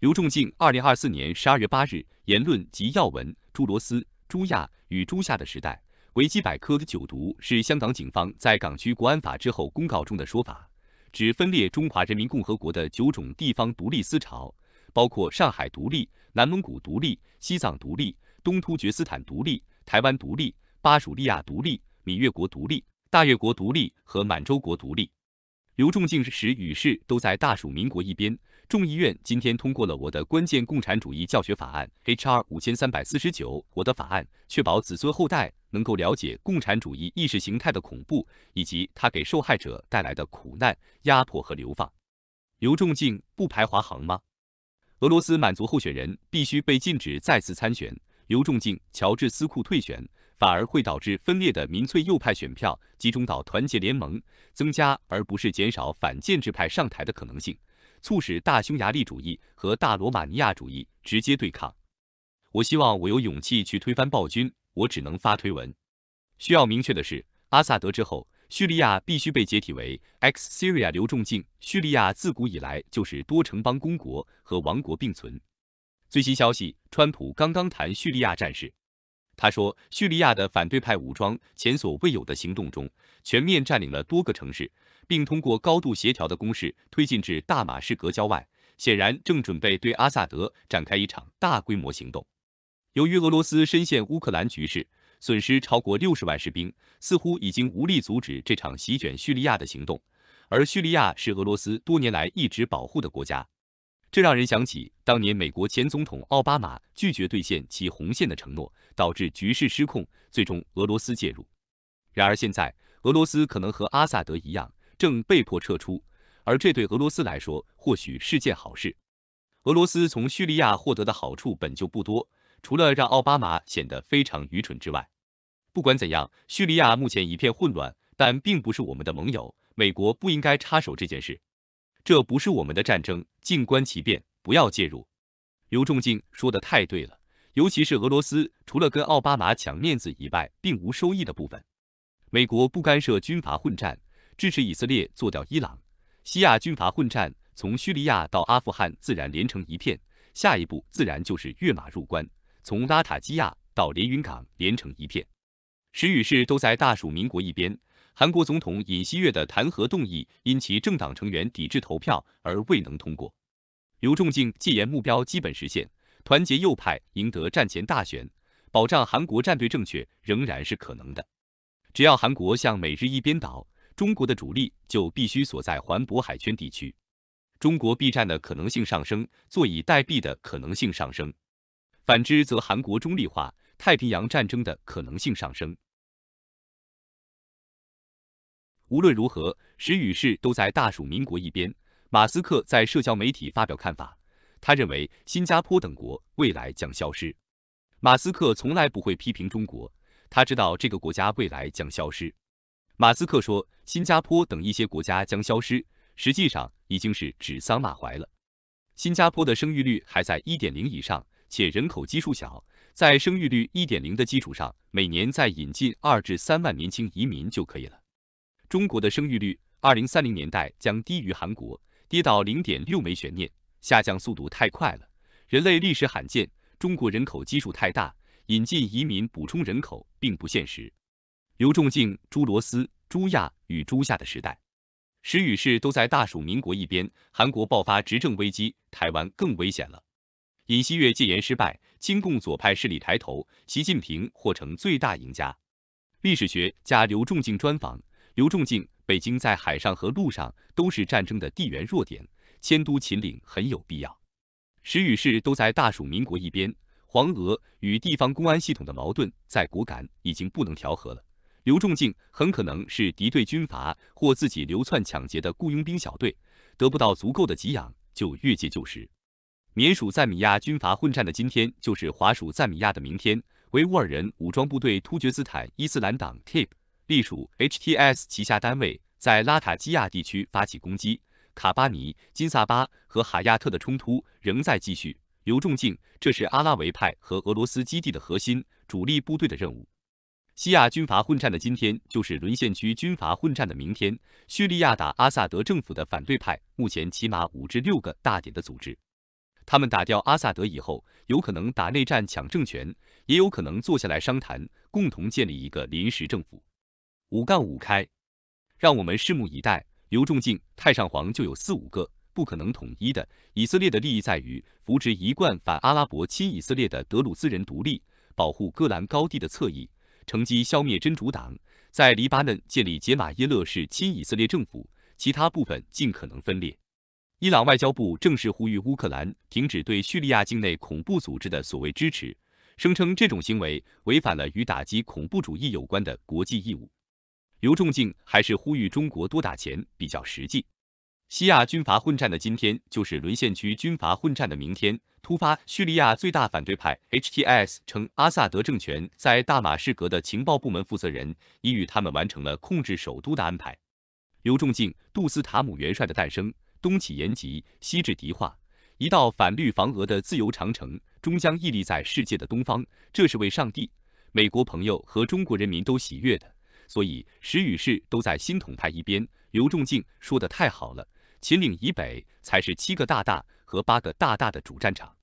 刘仲敬，二零二四年十二月八日言论及要闻：朱罗斯、朱亚与朱夏的时代。维基百科的“九毒”是香港警方在港区国安法之后公告中的说法，指分裂中华人民共和国的九种地方独立思潮，包括上海独立、南蒙古独立、西藏独立、东突厥斯坦独立、台湾独立、巴蜀利亚独立、闽越国独立、大越国独立和满洲国独立。刘仲敬使与世都在大蜀民国一边。众议院今天通过了我的关键共产主义教学法案 H.R. 五千三百四十九，我的法案确保子孙后代能够了解共产主义意识形态的恐怖，以及它给受害者带来的苦难、压迫和流放。刘仲敬不排华行吗？俄罗斯满族候选人必须被禁止再次参选。刘仲敬、乔治斯库退选。反而会导致分裂的民粹右派选票集中到团结联盟，增加而不是减少反建制派上台的可能性，促使大匈牙利主义和大罗马尼亚主义直接对抗。我希望我有勇气去推翻暴君，我只能发推文。需要明确的是，阿萨德之后，叙利亚必须被解体为 X Syria。刘仲敬，叙利亚自古以来就是多城邦、公国和王国并存。最新消息，川普刚刚谈叙利亚战事。他说，叙利亚的反对派武装前所未有的行动中，全面占领了多个城市，并通过高度协调的攻势推进至大马士革郊外，显然正准备对阿萨德展开一场大规模行动。由于俄罗斯深陷乌克兰局势，损失超过六十万士兵，似乎已经无力阻止这场席卷叙利亚的行动。而叙利亚是俄罗斯多年来一直保护的国家。这让人想起当年美国前总统奥巴马拒绝兑现其红线的承诺，导致局势失控，最终俄罗斯介入。然而现在，俄罗斯可能和阿萨德一样，正被迫撤出，而这对俄罗斯来说或许是件好事。俄罗斯从叙利亚获得的好处本就不多，除了让奥巴马显得非常愚蠢之外。不管怎样，叙利亚目前一片混乱，但并不是我们的盟友，美国不应该插手这件事。这不是我们的战争，静观其变，不要介入。刘仲敬说的太对了，尤其是俄罗斯，除了跟奥巴马抢面子以外，并无收益的部分。美国不干涉军阀混战，支持以色列做掉伊朗，西亚军阀混战从叙利亚到阿富汗自然连成一片，下一步自然就是跃马入关，从拉塔基亚到连云港连成一片。时与势都在大蜀民国一边。韩国总统尹锡悦的弹劾动议因其政党成员抵制投票而未能通过。刘仲敬戒严目标基本实现，团结右派赢得战前大选，保障韩国战队正确仍然是可能的。只要韩国向美日一边倒，中国的主力就必须所在环渤海圈地区，中国 b 战的可能性上升，坐以待毙的可能性上升。反之，则韩国中立化，太平洋战争的可能性上升。无论如何，时与势都在大蜀民国一边。马斯克在社交媒体发表看法，他认为新加坡等国未来将消失。马斯克从来不会批评中国，他知道这个国家未来将消失。马斯克说，新加坡等一些国家将消失，实际上已经是指桑骂槐了。新加坡的生育率还在一点零以上，且人口基数小，在生育率一点零的基础上，每年再引进二至三万年轻移民就可以了。中国的生育率，二零三零年代将低于韩国，跌到零点六没悬念，下降速度太快了，人类历史罕见。中国人口基数太大，引进移民补充人口并不现实。刘仲敬、朱罗斯、朱亚与朱夏的时代，石与氏都在大蜀民国一边。韩国爆发执政危机，台湾更危险了。尹锡悦戒严失败，亲共左派势力抬头，习近平或成最大赢家。历史学家刘仲敬专访。刘仲敬，北京在海上和陆上都是战争的地缘弱点，迁都秦岭很有必要。时与势都在大蜀民国一边，黄俄与地方公安系统的矛盾在果敢已经不能调和了。刘仲敬很可能是敌对军阀或自己流窜抢劫的雇佣兵小队，得不到足够的给养就越界就食。缅属赞米亚军阀混战的今天，就是华属赞米亚的明天。维吾尔人武装部队，突厥斯坦伊斯兰党 （TIP）。隶属 HTS 旗下单位在拉塔基亚地区发起攻击，卡巴尼、金萨巴和哈亚特的冲突仍在继续。刘仲敬，这是阿拉维派和俄罗斯基地的核心主力部队的任务。西亚军阀混战的今天，就是沦陷区军阀混战的明天。叙利亚打阿萨德政府的反对派，目前起码五至六个大点的组织，他们打掉阿萨德以后，有可能打内战抢政权，也有可能坐下来商谈，共同建立一个临时政府。五杠五开，让我们拭目以待。刘仲敬太上皇就有四五个，不可能统一的。以色列的利益在于扶植一贯反阿拉伯、亲以色列的德鲁兹人独立，保护戈兰高地的侧翼，乘机消灭真主党，在黎巴嫩建立杰马耶勒式亲以色列政府。其他部分尽可能分裂。伊朗外交部正式呼吁乌克兰停止对叙利亚境内恐怖组织的所谓支持，声称这种行为违反了与打击恐怖主义有关的国际义务。刘仲敬还是呼吁中国多打钱比较实际。西亚军阀混战的今天，就是沦陷区军阀混战的明天。突发，叙利亚最大反对派 HTS 称，阿萨德政权在大马士革的情报部门负责人已与他们完成了控制首都的安排。刘仲敬，杜斯塔姆元帅的诞生，东起延吉，西至迪化，一道反绿防俄的自由长城，终将屹立在世界的东方。这是为上帝、美国朋友和中国人民都喜悦的。所以石与士都在新统派一边。刘仲敬说的太好了，秦岭以北才是七个大大和八个大大的主战场。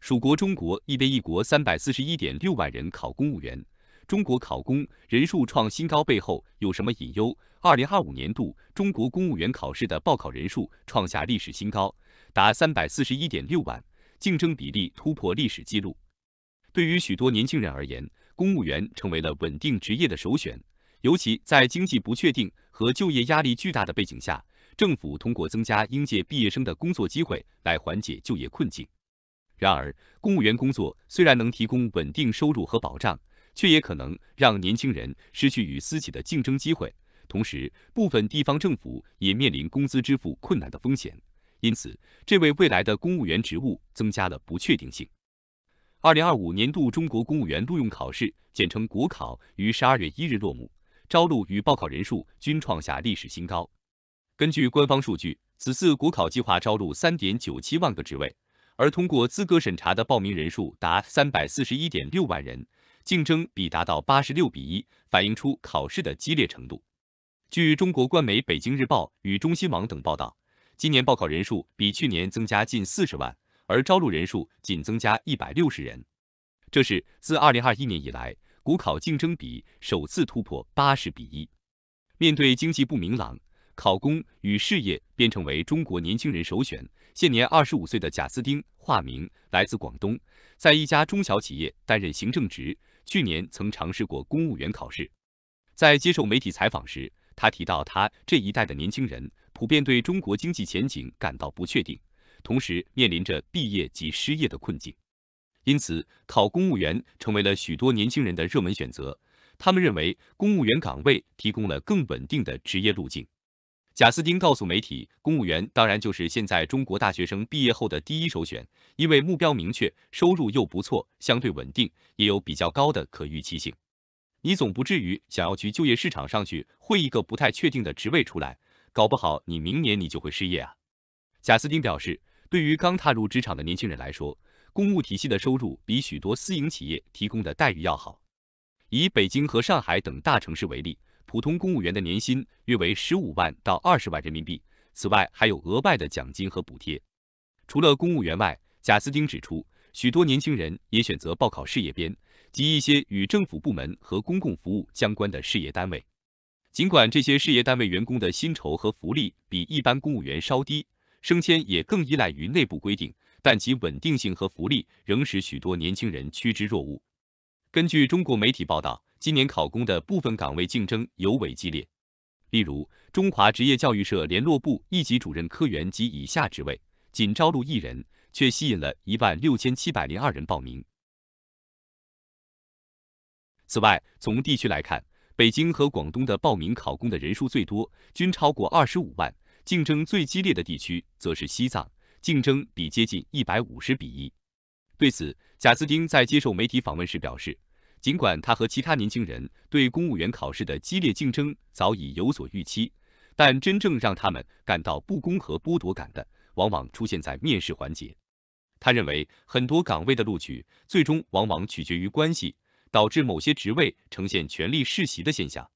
蜀国中国一边一国三百四十一点六万人考公务员，中国考公人数创新高背后有什么隐忧？二零二五年度中国公务员考试的报考人数创下历史新高，达三百四十一点六万，竞争比例突破历史记录。对于许多年轻人而言，公务员成为了稳定职业的首选，尤其在经济不确定和就业压力巨大的背景下，政府通过增加应届毕业生的工作机会来缓解就业困境。然而，公务员工作虽然能提供稳定收入和保障，却也可能让年轻人失去与私企的竞争机会。同时，部分地方政府也面临工资支付困难的风险，因此，这为未来的公务员职务增加了不确定性。二零二五年度中国公务员录用考试，简称国考，于十二月一日落幕，招录与报考人数均创下历史新高。根据官方数据，此次国考计划招录三点九七万个职位，而通过资格审查的报名人数达三百四十一点六万人，竞争比达到八十六比一，反映出考试的激烈程度。据中国官媒《北京日报》与中新网等报道，今年报考人数比去年增加近四十万。而招录人数仅增加一百六十人，这是自二零二一年以来国考竞争比首次突破八十比一。面对经济不明朗，考公与事业便成为中国年轻人首选。现年二十五岁的贾斯丁（化名）来自广东，在一家中小企业担任行政职。去年曾尝试过公务员考试。在接受媒体采访时，他提到，他这一代的年轻人普遍对中国经济前景感到不确定。同时面临着毕业及失业的困境，因此考公务员成为了许多年轻人的热门选择。他们认为，公务员岗位提供了更稳定的职业路径。贾斯汀告诉媒体，公务员当然就是现在中国大学生毕业后的第一首选，因为目标明确，收入又不错，相对稳定，也有比较高的可预期性。你总不至于想要去就业市场上去混一个不太确定的职位出来，搞不好你明年你就会失业啊。贾斯汀表示。对于刚踏入职场的年轻人来说，公务体系的收入比许多私营企业提供的待遇要好。以北京和上海等大城市为例，普通公务员的年薪约为十五万到二十万人民币，此外还有额外的奖金和补贴。除了公务员外，贾斯汀指出，许多年轻人也选择报考事业编及一些与政府部门和公共服务相关的事业单位。尽管这些事业单位员工的薪酬和福利比一般公务员稍低。升迁也更依赖于内部规定，但其稳定性和福利仍使许多年轻人趋之若鹜。根据中国媒体报道，今年考公的部分岗位竞争尤为激烈。例如，中华职业教育社联络部一级主任科员及以下职位仅招录一人，却吸引了一万六千七百零二人报名。此外，从地区来看，北京和广东的报名考公的人数最多，均超过二十五万。竞争最激烈的地区则是西藏，竞争比接近一百五十比一。对此，贾斯汀在接受媒体访问时表示，尽管他和其他年轻人对公务员考试的激烈竞争早已有所预期，但真正让他们感到不公和剥夺感的，往往出现在面试环节。他认为，很多岗位的录取最终往往取决于关系，导致某些职位呈现权力世袭的现象。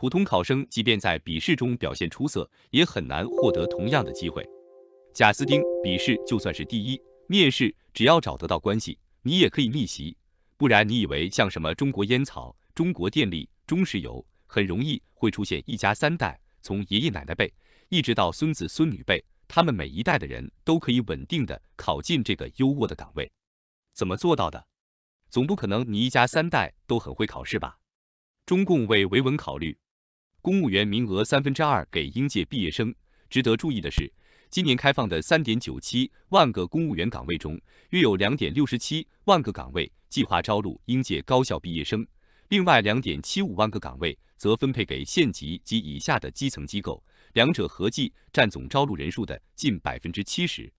普通考生即便在笔试中表现出色，也很难获得同样的机会。贾斯汀，笔试就算是第一，面试只要找得到关系，你也可以逆袭。不然你以为像什么中国烟草、中国电力、中石油，很容易会出现一家三代，从爷爷奶奶辈一直到孙子孙女辈，他们每一代的人都可以稳定的考进这个优渥的岗位。怎么做到的？总不可能你一家三代都很会考试吧？中共为维稳考虑。公务员名额三分之二给应届毕业生。值得注意的是，今年开放的三点九七万个公务员岗位中，约有两点六十七万个岗位计划招录应届高校毕业生，另外两点七五万个岗位则分配给县级及以下的基层机构，两者合计占总招录人数的近百分之七十。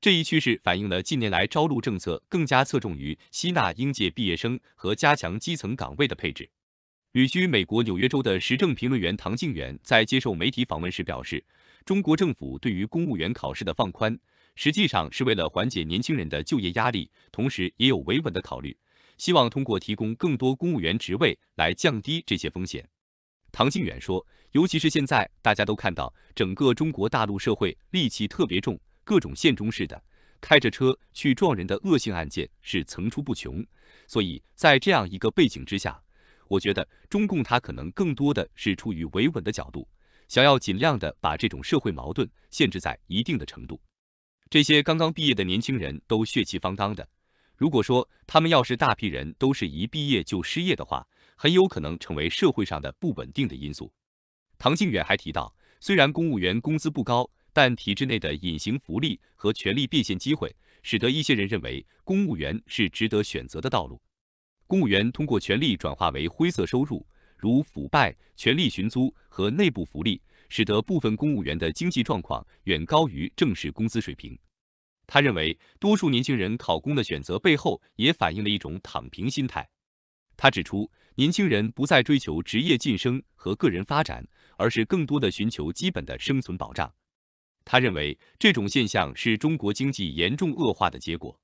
这一趋势反映了近年来招录政策更加侧重于吸纳应届毕业生和加强基层岗位的配置。旅居美国纽约州的时政评论员唐静远在接受媒体访问时表示，中国政府对于公务员考试的放宽，实际上是为了缓解年轻人的就业压力，同时也有维稳的考虑，希望通过提供更多公务员职位来降低这些风险。唐静远说，尤其是现在大家都看到整个中国大陆社会戾气特别重，各种现中式的开着车去撞人的恶性案件是层出不穷，所以在这样一个背景之下。我觉得中共它可能更多的是出于维稳的角度，想要尽量的把这种社会矛盾限制在一定的程度。这些刚刚毕业的年轻人都血气方刚的，如果说他们要是大批人都是一毕业就失业的话，很有可能成为社会上的不稳定的因素。唐靖远还提到，虽然公务员工资不高，但体制内的隐形福利和权力变现机会，使得一些人认为公务员是值得选择的道路。公务员通过权力转化为灰色收入，如腐败、权力寻租和内部福利，使得部分公务员的经济状况远高于正式工资水平。他认为，多数年轻人考公的选择背后也反映了一种躺平心态。他指出，年轻人不再追求职业晋升和个人发展，而是更多的寻求基本的生存保障。他认为，这种现象是中国经济严重恶化的结果。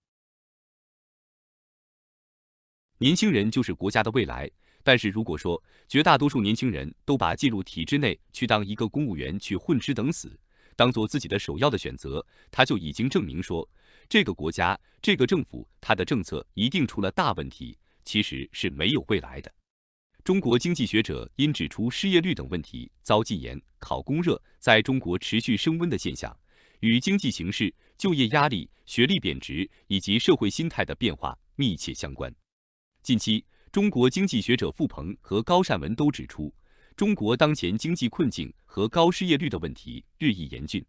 年轻人就是国家的未来，但是如果说绝大多数年轻人都把进入体制内去当一个公务员去混吃等死当做自己的首要的选择，他就已经证明说这个国家、这个政府他的政策一定出了大问题，其实是没有未来的。中国经济学者因指出失业率等问题遭禁言，考公热在中国持续升温的现象与经济形势、就业压力、学历贬值以及社会心态的变化密切相关。近期，中国经济学者傅鹏和高善文都指出，中国当前经济困境和高失业率的问题日益严峻。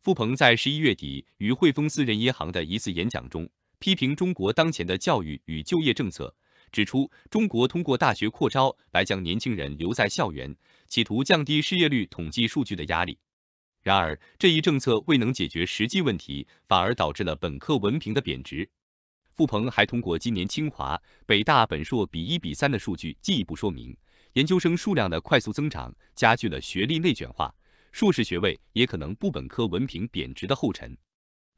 傅鹏在十一月底与汇丰私人银行的一次演讲中，批评中国当前的教育与就业政策，指出中国通过大学扩招来将年轻人留在校园，企图降低失业率统计数据的压力。然而，这一政策未能解决实际问题，反而导致了本科文凭的贬值。傅鹏还通过今年清华、北大本硕比一比三的数据，进一步说明研究生数量的快速增长加剧了学历内卷化，硕士学位也可能不本科文凭贬值的后尘。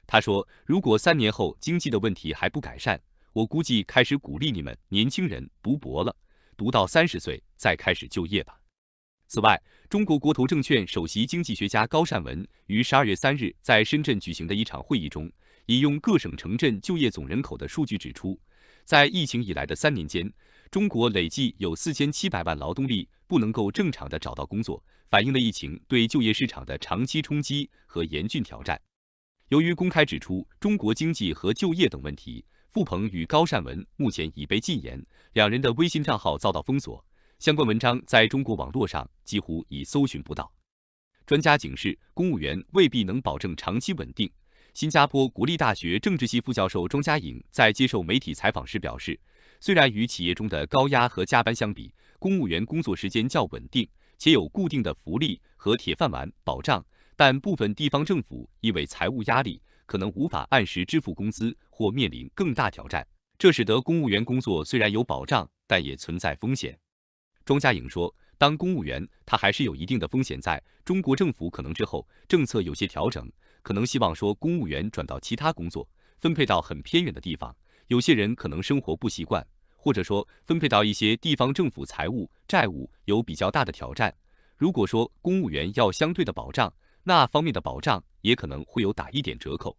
他说：“如果三年后经济的问题还不改善，我估计开始鼓励你们年轻人读博了，读到三十岁再开始就业吧。”此外，中国国投证券首席经济学家高善文于十二月三日在深圳举行的一场会议中。引用各省城镇就业总人口的数据指出，在疫情以来的三年间，中国累计有四千七百万劳动力不能够正常的找到工作，反映了疫情对就业市场的长期冲击和严峻挑战。由于公开指出中国经济和就业等问题，傅鹏与高善文目前已被禁言，两人的微信账号遭到封锁，相关文章在中国网络上几乎已搜寻不到。专家警示，公务员未必能保证长期稳定。新加坡国立大学政治系副教授庄家颖在接受媒体采访时表示，虽然与企业中的高压和加班相比，公务员工作时间较稳定，且有固定的福利和铁饭碗保障，但部分地方政府因为财务压力，可能无法按时支付工资或面临更大挑战。这使得公务员工作虽然有保障，但也存在风险。庄家颖说，当公务员，他还是有一定的风险。在中国政府可能之后，政策有些调整。可能希望说公务员转到其他工作，分配到很偏远的地方，有些人可能生活不习惯，或者说分配到一些地方政府财务债务有比较大的挑战。如果说公务员要相对的保障，那方面的保障也可能会有打一点折扣。